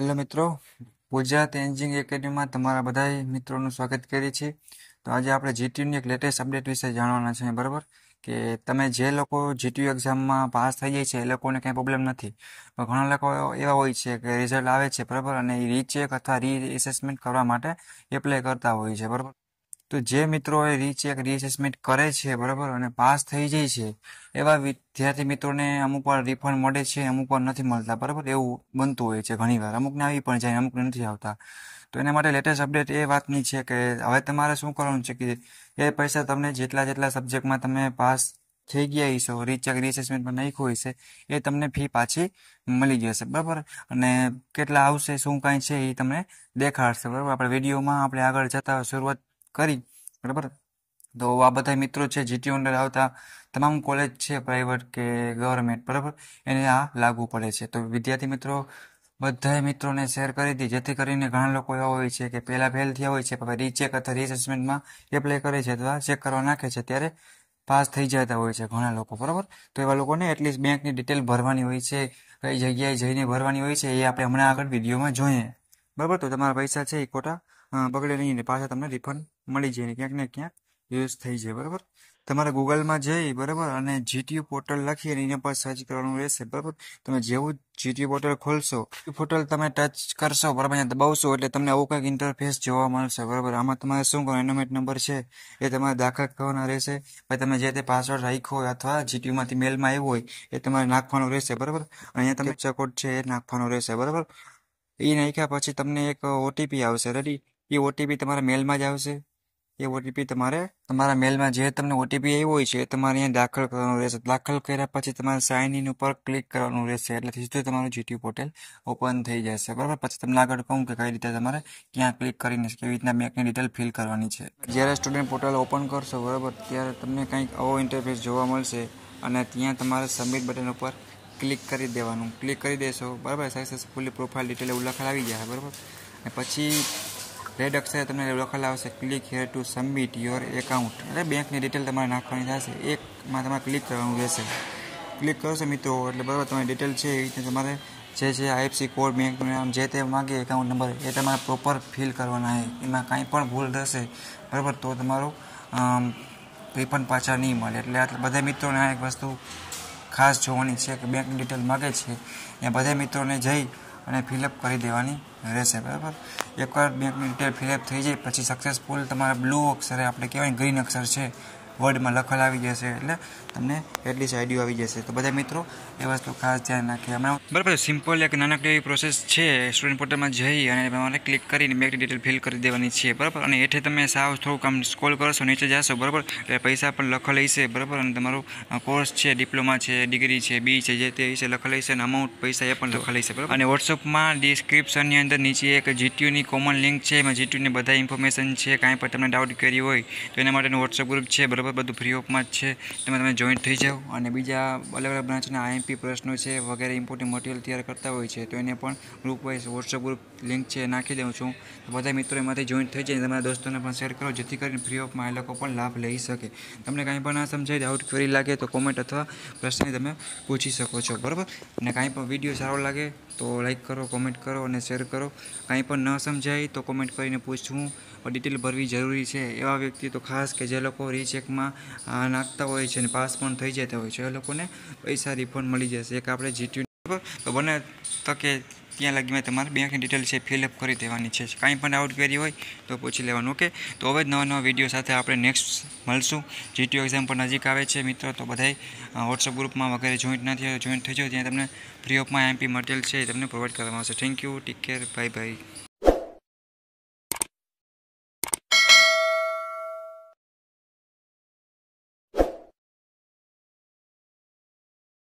hello મિત્રો ગુજરાત તેન્જિંગ એકેડમીમાં તમારા બધા મિત્રોનું સ્વાગત કરીએ છીએ તો આજે આપણે જીટીયુની એક લેટેસ્ટ અપડેટ વિશે જાણવાના છે બરાબર કે તમે જે લોકો જીટીયુ એક્ઝામમાં પાસ થઈ જાય છે એ લોકોને કંઈ પ્રોબ્લેમ નથી પણ ઘણા લોકો એવા હોય છે કે રિઝલ્ટ આવે છે બરાબર અને એ રીચેક અથવા રી એસેસમેન્ટ કરવા માટે એપ્લાય કરતા હોય છે બરાબર તો જે મિત્રો એ રીચ એક રીએસેસમેન્ટ કરે છે બરાબર અને પાસ થઈ જાય છે એવા વિદ્યાર્થી મિત્રોને અમુક વાર રિફંડ મળે છે અમુક વાર નથી મળતા બરાબર એવું બનતું હોય છે ઘણીવાર અમુકને આવી પણ જાય અમુકને નથી આવતા તો એના માટે લેટેસ્ટ અપડેટ એ વાતની છે કે હવે તમારે શું કરવાનું છે કે એ પૈસા તમને જેટલા જેટલા સબ્જેક્ટમાં તમે પાસ થઈ ગયા હશો રીચેક રીએસેસમેન્ટમાં નાખ્યું હશે એ તમને ફી પાછી મળી જશે બરાબર અને કેટલા આવશે શું કાંઈ છે એ તમને દેખાડશે બરાબર આપણે વિડીયોમાં આપણે આગળ જતા શરૂઆત કરી બરાબર તો આ બધા મિત્રો છે જીટી અંડર આવતા તમામ કોલેજ છે પ્રાઇવેટ કે ગવર્મેન્ટ બરાબર એને આ લાગુ પડે છે તો વિદ્યાર્થી મિત્રો બધાએ મિત્રોને શેર કરી દી જેથી કરીને ઘણા લોકો એવા હોય છે કે પહેલા ફેલ થયા હોય છે પછી રીચેક અથવા રીસેસમેન્ટમાં એપ્લાય કરે છે અથવા ચેક કરવા નાખે છે ત્યારે પાસ થઈ જતા હોય છે ઘણા લોકો બરાબર તો એવા લોકોને એટલીસ્ટ બેંકની ડિટેલ ભરવાની હોય છે કઈ જગ્યાએ જઈને ભરવાની હોય છે એ આપણે હમણાં આગળ વિડીયોમાં જોઈએ બરાબર તો તમારા પૈસા છે એ ખોટા બગડે નહીં પાછા તમને રિફંડ મળી જાય ક્યાંક ને ક્યાંક યુઝ થઈ જાય બરાબર તમારે ગૂગલમાં જઈ બરાબર અને જીટીયુ પોર્ટલ લખી અને એના પર સર્ચ કરવાનું રહેશે બરાબર તમે જેવું જીટીયુ પોર્ટલ ખોલશો એ પોર્ટલ તમે ટચ કરશો બરાબર અહીંયા દબાવશો એટલે તમને આવું કંઈક ઇન્ટરફેસ જોવા મળશે બરાબર આમાં તમારે શું કરો એનોમેટ નંબર છે એ તમારે દાખલ કરવાનો રહેશે પછી તમે જે તે પાસવર્ડ રાખ્યો હોય અથવા જીટીયુમાંથી મેલમાં આવ્યો હોય એ તમારે નાખવાનું રહેશે બરાબર અહીંયા તમે ચકોટ છે એ નાખવાનો રહેશે બરાબર એ નાખ્યા પછી તમને એક ઓટીપી આવશે રેડી એ ઓટીપી તમારા મેલમાં જ આવશે એ ઓટીપી તમારે તમારા મેલમાં જે તમને ઓટીપી આવ્યો હોય છે તમારે અહીંયા દાખલ કરવાનું રહેશે દાખલ કર્યા પછી તમારે સાઇન ઇન ઉપર ક્લિક કરવાનું રહેશે એટલે સીધું તમારું જીટીયુ પોર્ટેલ ઓપન થઈ જશે બરાબર પછી તમને આગળ કહું કે કઈ રીતે તમારે ક્યાં ક્લિક કરીને કેવી રીતના બેંકની ડિટેલ ફિલ કરવાની છે જ્યારે સ્ટુડન્ટ પોર્ટલ ઓપન કરશો બરાબર ત્યારે તમને કંઈક આવો ઇન્ટરફેસ જોવા મળશે અને ત્યાં તમારે સબમિટ બટન ઉપર ક્લિક કરી દેવાનું ક્લિક કરી દેશો બરાબર સક્સેસફુલી પ્રોફાઇલ ડિટેલ એવું લખાવી ગયા બરાબર અને પછી રેડ અક્ષરે તમને લખેલ આવશે click here to submit your account એટલે બેંકની ડિટેલ તમારે નાખવાની થશે એકમાં તમારે ક્લિક કરવાનું રહેશે ક્લિક કરશો મિત્રો એટલે બરાબર તમારી ડિટેલ છે એ તમારે જે છે આઈએફસી કોડ બેંકનું નામ જે તે માગે એકાઉન્ટ નંબર એ તમારે પ્રોપર ફિલ કરવાના છે એમાં કાંઈ પણ ભૂલ થશે બરાબર તો તમારું રિફંડ પાછા નહીં મળે એટલે બધા મિત્રોને આ એક વસ્તુ ખાસ જોવાની છે કે બેંકની ડિટેલ માગે છે એ બધા મિત્રોને જઈ અને ફિલઅપ કરી દેવાની રહેશે બરાબર એકવાર બેંકની ડિટેલ ફિલઅપ થઈ જાય પછી સક્સેસફુલ તમારા બ્લુ અક્ષરે આપણે કહેવાય ગ્રીન અક્ષર છે વર્ડમાં લખેલ આવી જશે એટલે તમને એટલીસ્ટ આઈડિયો આવી જશે તો બધા મિત્રો એ વસ્તુ ખાસ ધ્યાન રાખીએ હમણાં બરાબર સિમ્પલ એક નાનકડી એવી પ્રોસેસ છે સ્ટુડન્ટ પોર્ટલમાં જઈ અને તમારે ક્લિક કરીને મેં ડિટેલ ફિલ કરી દેવાની છે બરાબર અને હેઠે તમે સાવ થોડુંક આમ સ્કોલ કરશો નીચે જશો બરાબર એટલે પૈસા પણ લખેલ હશે બરાબર અને તમારો કોર્સ છે ડિપ્લોમા છે ડિગ્રી છે બી છે જે તે વિશે લખેલ હશે અને અમાઉન્ટ પૈસા એ પણ લખેલ હશે બરાબર અને વોટ્સઅપમાં ડિસ્ક્રિપ્શનની અંદર નીચે એક જીટીયુની કોમન લિંક છે એમાં જીટીયુની બધા ઇન્ફોર્મેશન છે કાંઈ પણ તમને ડાઉટ કરી હોય તો એના માટેનું વોટ્સઅપ ગ્રુપ છે બરાબર પર બધું ફ્રી ઓફમાં જ છે તેમાં તમે જોઈન્ટ થઈ જાઓ અને બીજા અલગ અલગ બ્રાન્ચના આઈએમપી પ્રશ્નો છે વગેરે ઇમ્પોર્ટન્ટ મટીરિયલ તૈયાર કરતા હોય છે તો એને પણ group wise WhatsApp group link છે નાખી દઉં છું બધા મિત્રો એમાંથી જોઈન્ટ થઈ જાય તમારા દોસ્તોને પણ શેર કરો જેથી કરીને ફ્રી ઓફમાં એ લોકો પણ લાભ લઈ શકે તમને કાંઈ પણ ના સમજાય ડાઉટ ક્વેરી લાગે તો કોમેન્ટ અથવા પ્રશ્ન તમે પૂછી શકો છો બરાબર અને કાંઈ પણ વિડીયો સારો લાગે તો લાઈક કરો કોમેન્ટ કરો અને શેર કરો કાંઈ પણ ન સમજાય તો કોમેન્ટ કરીને પૂછવું ડિટેલ ભરવી જરૂરી છે એવા વ્યક્તિ તો ખાસ કે જે લોકો રીચેકમાં નાખતા હોય છે અને પાસ પણ થઈ જતા હોય છે એ લોકોને પૈસા રિફંડ મળી જશે એક આપણે જીટીયુ બને તકે ત્યાં લગી તમારે બેંકની ડિટેલ છે ફિલઅપ કરી દેવાની છે કાંઈ પણ આઉટ ક્વેરી હોય તો પૂછી લેવાનું ઓકે તો હવે જ નવા નવા વિડીયો સાથે આપણે નેક્સ્ટ મળશું જીટીયુ એક્ઝામ પણ નજીક આવે છે મિત્રો તો બધાય વોટ્સઅપ ગ્રુપમાં વગેરે જોઈન્ટ નથી જોઈન્ટ થઈ જાય ત્યાં તમને ફ્રી ઓફમાં એમપી મટીરિયલ છે એ તમને પ્રોવાઈડ કરવામાં આવશે thank you take care bye by